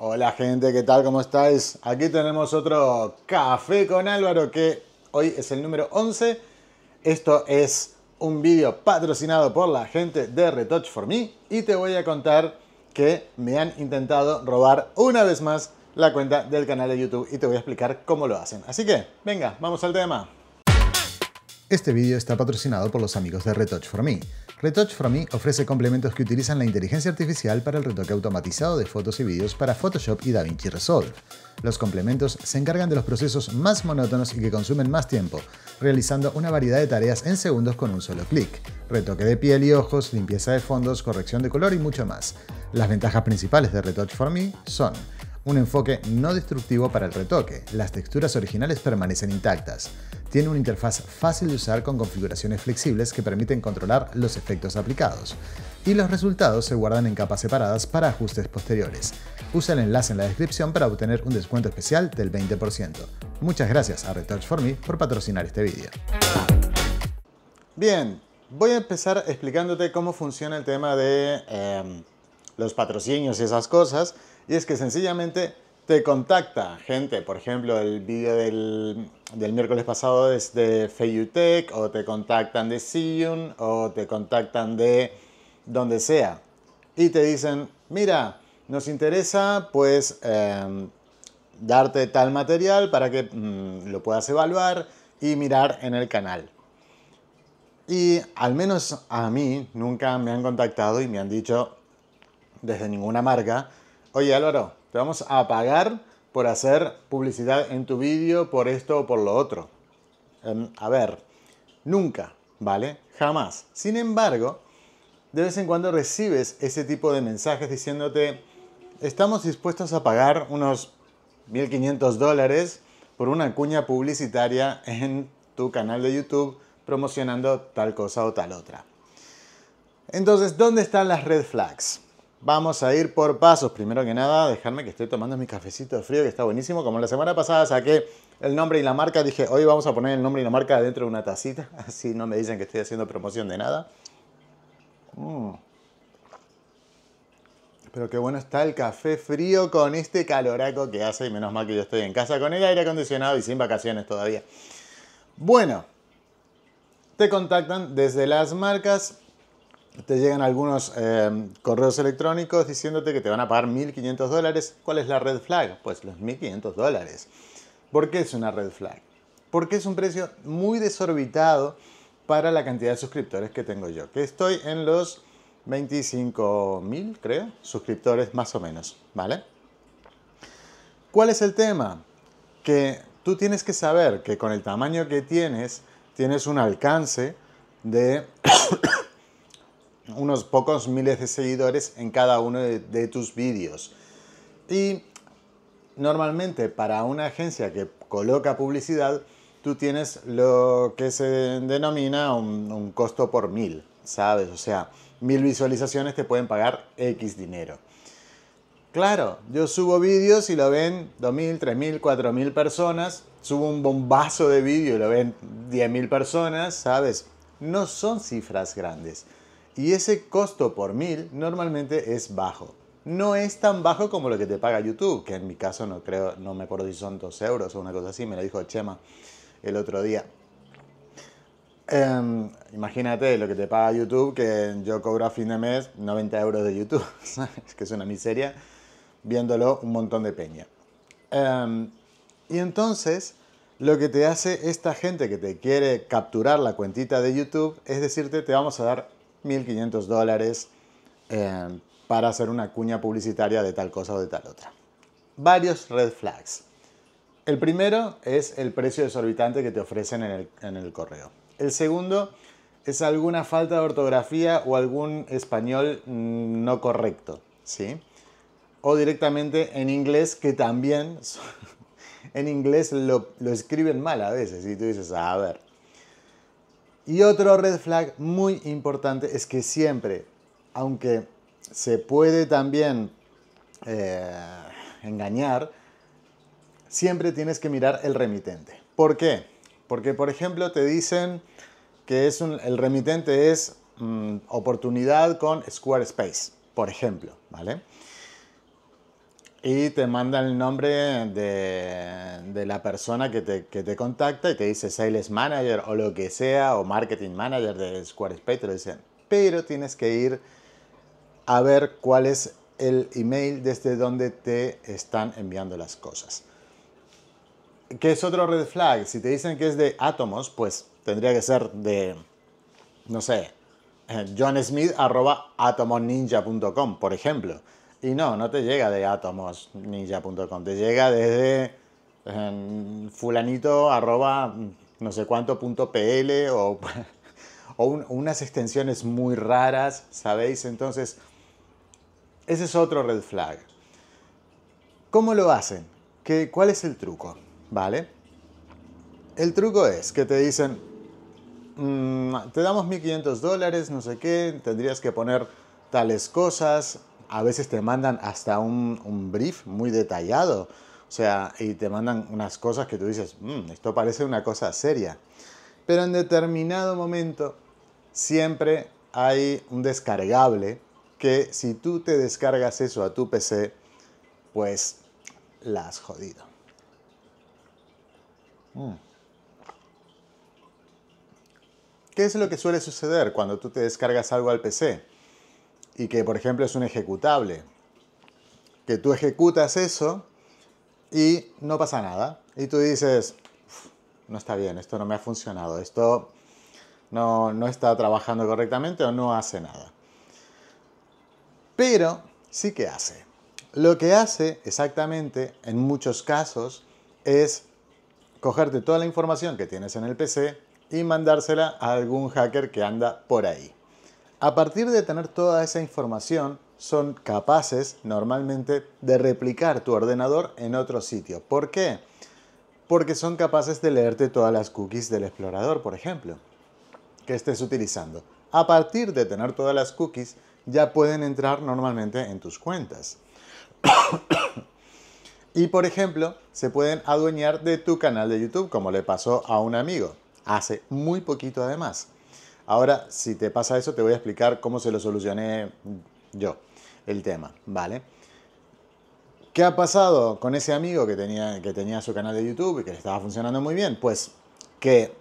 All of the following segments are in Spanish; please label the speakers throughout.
Speaker 1: Hola gente, ¿qué tal? ¿Cómo estáis? Aquí tenemos otro café con Álvaro que hoy es el número 11. Esto es un vídeo patrocinado por la gente de Retouch for Me y te voy a contar que me han intentado robar una vez más la cuenta del canal de YouTube y te voy a explicar cómo lo hacen. Así que, venga, vamos al tema. Este vídeo está patrocinado por los amigos de Retouch for Me Retouch for Me ofrece complementos que utilizan la inteligencia artificial para el retoque automatizado de fotos y vídeos para Photoshop y DaVinci Resolve. Los complementos se encargan de los procesos más monótonos y que consumen más tiempo, realizando una variedad de tareas en segundos con un solo clic. Retoque de piel y ojos, limpieza de fondos, corrección de color y mucho más. Las ventajas principales de Retouch For Me son un enfoque no destructivo para el retoque. Las texturas originales permanecen intactas. Tiene una interfaz fácil de usar con configuraciones flexibles que permiten controlar los efectos aplicados. Y los resultados se guardan en capas separadas para ajustes posteriores. Usa el enlace en la descripción para obtener un descuento especial del 20%. Muchas gracias a Retouch4Me por patrocinar este vídeo. Bien, voy a empezar explicándote cómo funciona el tema de em, los patrocinios y esas cosas. Y es que sencillamente te contacta gente, por ejemplo, el vídeo del, miércoles pasado es de Feyutech, o te contactan de Siyun, o te contactan de donde sea. Y te dicen, mira, nos interesa pues em, darte tal material para que mm, lo puedas evaluar y mirar en el canal. Y al menos a mí nunca me han contactado y me han dicho desde ninguna marca, Oye Álvaro, te vamos a pagar por hacer publicidad en tu vídeo, por esto o por lo otro. Em, a ver, nunca, ¿vale? Jamás. Sin embargo, de vez en cuando recibes ese tipo de mensajes diciéndote, estamos dispuestos a pagar unos 1.500 dólares por una cuña publicitaria en tu canal de YouTube promocionando tal cosa o tal otra. Entonces, ¿dónde están las red flags? Vamos a ir por pasos. Primero que nada, dejarme que estoy tomando mi cafecito frío, que está buenísimo. Como la semana pasada saqué el nombre y la marca, dije, hoy vamos a poner el nombre y la marca dentro de una tacita, así no me dicen que estoy haciendo promoción de nada. Mm. Pero qué bueno está el café frío con este caloraco que hace, y menos mal que yo estoy en casa con el aire acondicionado y sin vacaciones todavía. Bueno, te contactan desde las marcas te llegan algunos em, correos electrónicos diciéndote que te van a pagar 1.500 dólares. ¿Cuál es la red flag? Pues los 1.500 dólares. ¿Por qué es una red flag? Porque es un precio muy desorbitado para la cantidad de suscriptores que tengo yo, que estoy en los 25.000, creo, suscriptores más o menos, ¿vale? ¿Cuál es el tema? Que tú tienes que saber que con el tamaño que tienes, tienes un alcance de unos pocos miles de seguidores en cada uno de, tus vídeos. Y normalmente para una agencia que coloca publicidad, tú tienes lo que se denomina un, costo por mil, ¿sabes? O sea, mil visualizaciones te pueden pagar X dinero. Claro, yo subo vídeos y lo ven 2.000, 3.000, 4.000 personas. Subo un bombazo de vídeo y lo ven 10.000 personas, ¿sabes? No son cifras grandes y ese costo por mil normalmente es bajo. No es tan bajo como lo que te paga YouTube, que en mi caso no creo, no me acuerdo si son dos euros o una cosa así, me lo dijo Chema el otro día. Em, imagínate lo que te paga YouTube, que yo cobro a fin de mes 90 euros de YouTube, Es que es una miseria, viéndolo un montón de peña. Em, y entonces, lo que te hace esta gente que te quiere capturar la cuentita de YouTube es decirte, te vamos a dar 1.500 dólares eh, para hacer una cuña publicitaria de tal cosa o de tal otra. Varios red flags. El primero es el precio desorbitante que te ofrecen en el, en el correo. El segundo es alguna falta de ortografía o algún español mm, no correcto, ¿sí? O directamente en inglés, que también en inglés lo, lo escriben mal a veces. Y tú dices, a ver, y otro red flag muy importante es que siempre, aunque se puede también eh, engañar, siempre tienes que mirar el remitente. ¿Por qué? Porque, por ejemplo, te dicen que es el remitente es mm, oportunidad con Squarespace, por ejemplo, ¿vale? Y te manda el nombre de, la persona que te, contacta y te dice Sales Manager o lo que sea, o Marketing Manager de Squarespace, te dicen. Pero tienes que ir a ver cuál es el email desde donde te están enviando las cosas. ¿Qué es otro red flag? Si te dicen que es de Atomos, pues tendría que ser de, no sé, eh, johnsmith.atomoninja.com, por ejemplo y no, no te llega de átomos te llega desde em, fulanito mm, no sé cuánto punto pl o, o unas extensiones muy raras, ¿sabéis? Entonces, ese es otro red flag. ¿Cómo lo hacen? ¿Qué, ¿Cuál es el truco? ¿Vale? El truco es que te dicen, mm, te damos 1.500 dólares, no sé qué, tendrías que poner tales cosas, a veces te mandan hasta un, brief muy detallado. O sea, y te mandan unas cosas que tú dices, mm, esto parece una cosa seria. Pero en determinado momento siempre hay un descargable que si tú te descargas eso a tu PC, pues la has jodido. Mm. ¿Qué es lo que suele suceder cuando tú te descargas algo al PC? y que por ejemplo es un ejecutable, que tú ejecutas eso y no pasa nada. Y tú dices, no está bien, esto no me ha funcionado, esto no, está trabajando correctamente o no hace nada. Pero sí que hace. Lo que hace exactamente en muchos casos es cogerte toda la información que tienes en el PC y mandársela a algún hacker que anda por ahí. A partir de tener toda esa información, son capaces normalmente de replicar tu ordenador en otro sitio. ¿Por qué? Porque son capaces de leerte todas las cookies del explorador, por ejemplo, que estés utilizando. A partir de tener todas las cookies, ya pueden entrar normalmente en tus cuentas. y por ejemplo, se pueden adueñar de tu canal de YouTube, como le pasó a un amigo, hace muy poquito además. Ahora, si te pasa eso, te voy a explicar cómo se lo solucioné yo, el tema, ¿vale? ¿Qué ha pasado con ese amigo que tenía, que tenía su canal de YouTube y que estaba funcionando muy bien? Pues que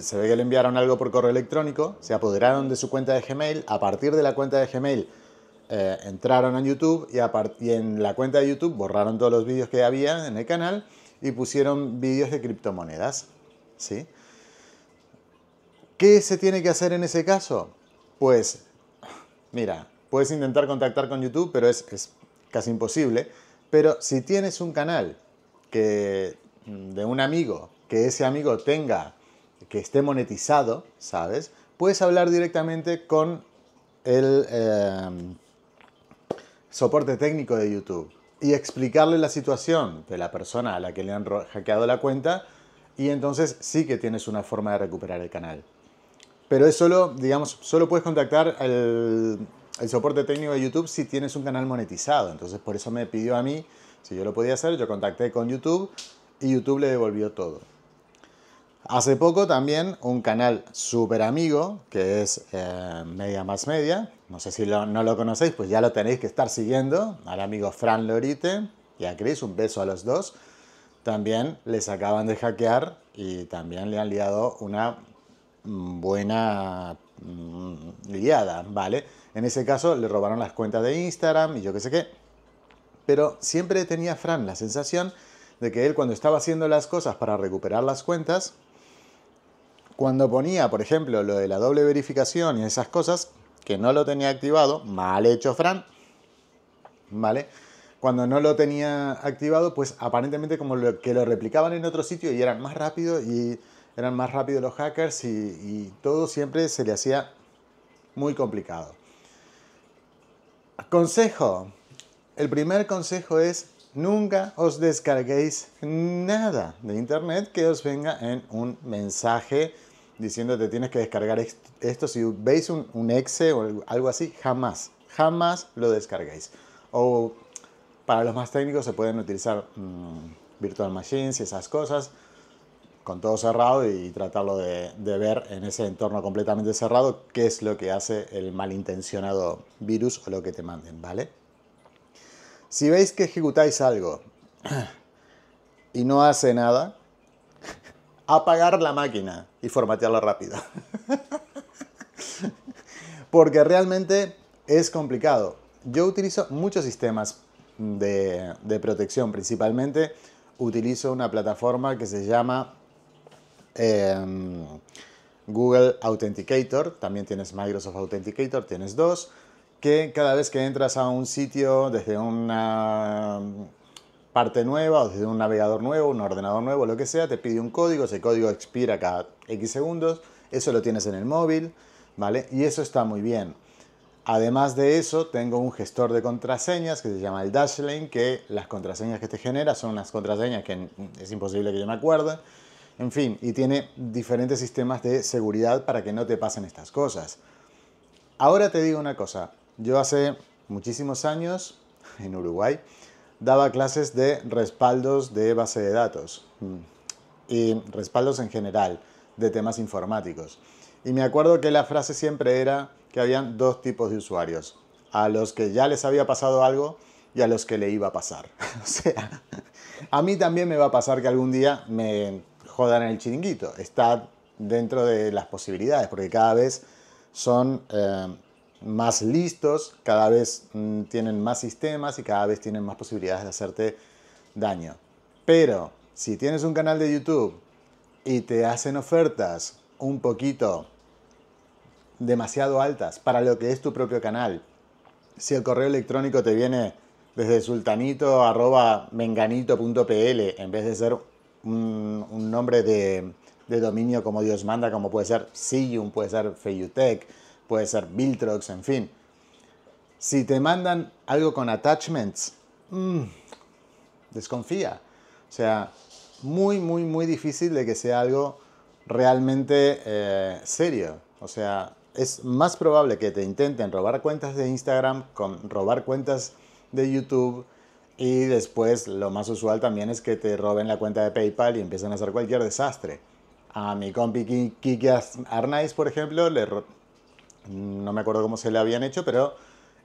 Speaker 1: se ve que le enviaron algo por correo electrónico, se apoderaron de su cuenta de Gmail, a partir de la cuenta de Gmail eh, entraron a YouTube y, y, en la cuenta de YouTube borraron todos los vídeos que había en el canal y pusieron vídeos de criptomonedas. ¿Sí? ¿Qué se tiene que hacer en ese caso? Pues, mira, puedes intentar contactar con YouTube, pero es, casi imposible. Pero si tienes un canal que, de un amigo, que ese amigo tenga, que esté monetizado, ¿sabes? Puedes hablar directamente con el em, soporte técnico de YouTube y explicarle la situación de la persona a la que le han hackeado la cuenta y entonces sí que tienes una forma de recuperar el canal. Pero es solo, digamos, solo puedes contactar el soporte técnico de YouTube si tienes un canal monetizado. Entonces, por eso me pidió a mí si yo lo podía hacer. Yo contacté con YouTube y YouTube le devolvió todo. Hace poco también un canal súper amigo que es eh, Media Más Media. No sé si no lo conocéis, pues ya lo tenéis que estar siguiendo. Al amigo Fran Lorite y a Chris, un beso a los dos. También les acaban de hackear y también le han liado una Mm, buena liada, mm, ¿vale? En ese caso le robaron las cuentas de Instagram y yo qué sé qué. Pero siempre tenía Fran la sensación de que él cuando estaba haciendo las cosas para recuperar las cuentas, cuando ponía, por ejemplo, lo de la doble verificación y esas cosas, que no lo tenía activado, mal hecho Fran, ¿vale? Cuando no lo tenía activado, pues aparentemente como que lo replicaban en otro sitio y eran más rápido y eran más rápidos los hackers y, todo siempre se le hacía muy complicado. Consejo. El primer consejo es nunca os descarguéis nada de internet que os venga en un mensaje diciéndote tienes que descargar esto. Si veis un, exe o algo así, jamás, jamás lo descarguéis. O para los más técnicos se pueden utilizar mm, virtual machines y esas cosas con todo cerrado y tratarlo de, ver en ese entorno completamente cerrado qué es lo que hace el malintencionado virus o lo que te manden, ¿vale? Si veis que ejecutáis algo y no hace nada, apagar la máquina y formatearla rápido. Porque realmente es complicado. Yo utilizo muchos sistemas de protección, principalmente utilizo una plataforma que se llama Em, Google Authenticator, también tienes Microsoft Authenticator, tienes dos, que cada vez que entras a un sitio desde una parte nueva o desde un navegador nuevo, un ordenador nuevo, lo que sea, te pide un código, ese código expira cada X segundos, eso lo tienes en el móvil, ¿vale? Y eso está muy bien. Además de eso, tengo un gestor de contraseñas que se llama el Dashlane, que las contraseñas que te genera son unas contraseñas que es imposible que yo me acuerde, en fin, y tiene diferentes sistemas de seguridad para que no te pasen estas cosas. Ahora te digo una cosa, yo hace muchísimos años, en Uruguay, daba clases de respaldos de base de datos mm, y respaldos en general de temas informáticos. Y me acuerdo que la frase siempre era que habían dos tipos de usuarios, a los que ya les había pasado algo y a los que le iba a pasar. o sea, a mí también me va a pasar que algún día me jodan el chiringuito. Está dentro de las posibilidades, porque cada vez son eh, más listos, cada vez mm, tienen más sistemas y cada vez tienen más posibilidades de hacerte daño. Pero si tienes un canal de YouTube y te hacen ofertas un poquito demasiado altas para lo que es tu propio canal, si el correo electrónico te viene desde sultanito en vez de ser un, nombre de, dominio como Dios manda, como puede ser Sigium, puede ser Feyutech, puede ser Biltrox, en fin. Si te mandan algo con attachments, mm, desconfía. O sea, muy, muy, muy difícil de que sea algo realmente eh, serio. O sea, es más probable que te intenten robar cuentas de Instagram, con robar cuentas de YouTube, y después lo más usual también es que te roben la cuenta de PayPal y empiezan a hacer cualquier desastre. A mi compi Kiki Arnaiz, por ejemplo, le no me acuerdo cómo se le habían hecho, pero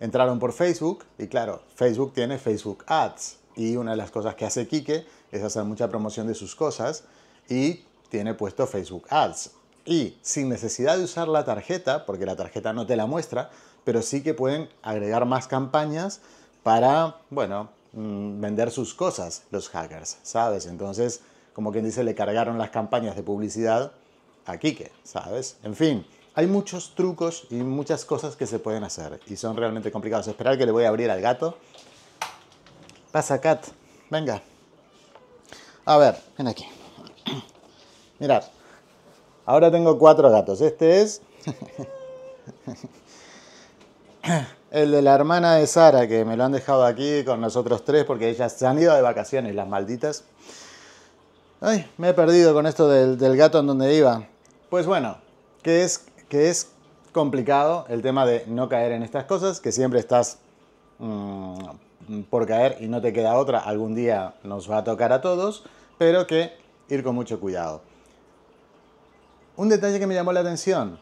Speaker 1: entraron por Facebook y claro, Facebook tiene Facebook Ads. Y una de las cosas que hace Kike es hacer mucha promoción de sus cosas y tiene puesto Facebook Ads. Y sin necesidad de usar la tarjeta, porque la tarjeta no te la muestra, pero sí que pueden agregar más campañas para, bueno, Mm, vender sus cosas los hackers, ¿sabes? Entonces, como quien dice, le cargaron las campañas de publicidad a que ¿sabes? En fin, hay muchos trucos y muchas cosas que se pueden hacer y son realmente complicados. Esperar que le voy a abrir al gato. Pasa, Cat. Venga. A ver, ven aquí. Mirad. Ahora tengo cuatro gatos. Este es... El de la hermana de Sara, que me lo han dejado aquí con nosotros tres porque ellas se han ido de vacaciones, las malditas. Ay, me he perdido con esto del, gato en donde iba. Pues bueno, que es, que es complicado el tema de no caer en estas cosas, que siempre estás mm, por caer y no te queda otra, algún día nos va a tocar a todos, pero que ir con mucho cuidado. Un detalle que me llamó la atención,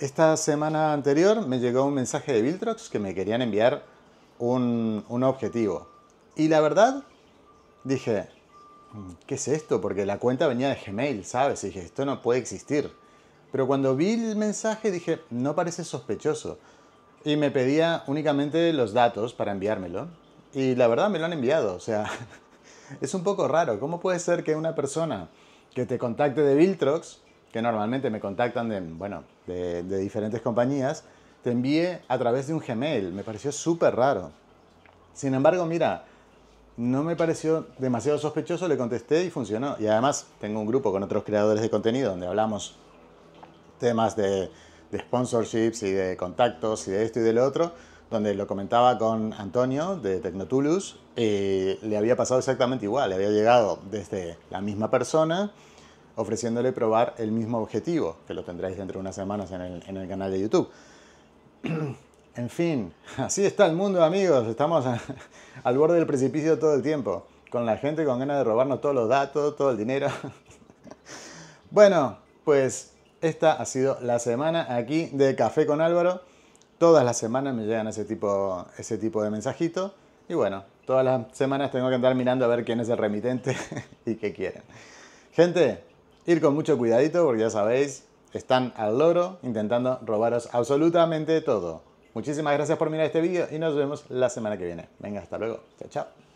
Speaker 1: esta semana anterior me llegó un mensaje de Viltrox que me querían enviar un, objetivo. Y la verdad, dije, mm, ¿qué es esto? Porque la cuenta venía de Gmail, ¿sabes? Y dije, esto no puede existir. Pero cuando vi el mensaje dije, no parece sospechoso. Y me pedía únicamente los datos para enviármelo. Y la verdad me lo han enviado. O sea, es un poco raro. ¿Cómo puede ser que una persona que te contacte de Viltrox que normalmente me contactan de, bueno, de, diferentes compañías, te envié a través de un Gmail. Me pareció súper raro. Sin embargo, mira, no me pareció demasiado sospechoso, le contesté y funcionó. Y además tengo un grupo con otros creadores de contenido donde hablamos temas de, sponsorships y de contactos y de esto y del otro, donde lo comentaba con Antonio de Tecnotulus y eh, le había pasado exactamente igual, le había llegado desde la misma persona ofreciéndole probar el mismo objetivo, que lo tendréis dentro de unas semanas en el, canal de YouTube. En fin, así está el mundo, amigos. Estamos al borde del precipicio todo el tiempo, con la gente con ganas de robarnos todos los datos, todo el dinero. Bueno, pues esta ha sido la semana aquí de Café con Álvaro. Todas las semanas me llegan ese tipo, ese tipo de mensajito Y bueno, todas las semanas tengo que andar mirando a ver quién es el remitente y qué quieren. Gente, Ir con mucho cuidadito porque ya sabéis, están al loro intentando robaros absolutamente todo. Muchísimas gracias por mirar este vídeo y nos vemos la semana que viene. Venga, hasta luego. Chao, chao.